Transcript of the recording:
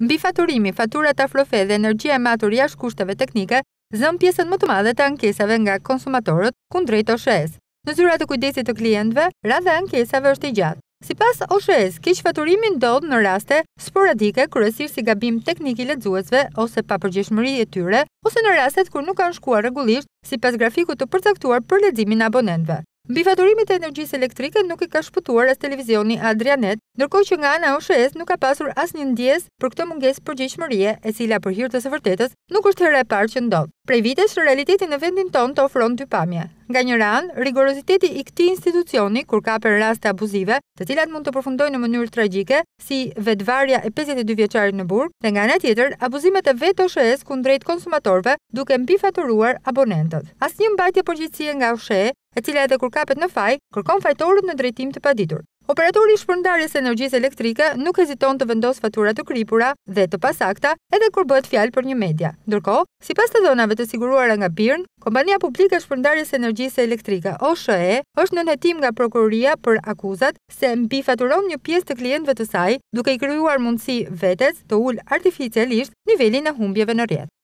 Mbi faturimi, faturat afrofe dhe energjia e matur jash kushtave teknike, zëm pjesën më të madhe të ankesave nga konsumatorët kundrejt OSHES. Në zyra të kujdesit të klientve, radhe ankesave është i gjatë. Si pas OSHES, kish faturimi ndodhë në raste sporadike, kërësirë si gabim teknik i ledzuesve ose pa përgjeshmëri e tyre, ose në rastet kur nuk kanë shkuar regullisht si pas grafiku të përcaktuar për ledzimin abonentve. Bifaturimit e energjisë elektrike nuk i ka shpëtuar as televizioni Adrianet, Ndërkohë që nga ana OSHE-s nuk ka pasur asnjë ndjes për këtë mungesë përgjegjshmërie, e cila për hir të së vërtetës nuk është hera e parë që ndodh. Prej vitesh realiteti në vendin tonë të ofron dy pamje. Nga një anë, rigoroziteti i këtij institucioni kur ka për raste abuzive, të cilat mund të përfundojnë në mënyrë tragjike, si vetvarja e 52 vjeçarit në burg, dhe nga ana tjetër, abuzimet e vetë OSHE-s kundrejt konsumatorëve, duke mbifaturuar abonentët. Asnjë mbajtje përgjegjësie nga OSHE, e cila edhe kur kapet në faj, kërkon fajtorët në drejtim të paditur. Operatori i shpërndarjes së energjisë elektrike nuk heziton të vendos fatura të kripura dhe të pasakta edhe kur bëhet fjalë për një media. Ndërkohë, sipas të dhënave të siguruara nga Birn, kompania publike e shpërndarjes së energjisë elektrike, OSHE, është në hetim nga prokuroria për akuzat se mbi-faturon një pjesë të klientëve të saj, duke i krijuar mundësi vetes të ulë artificialisht nivelin e humbjeve në rrjet.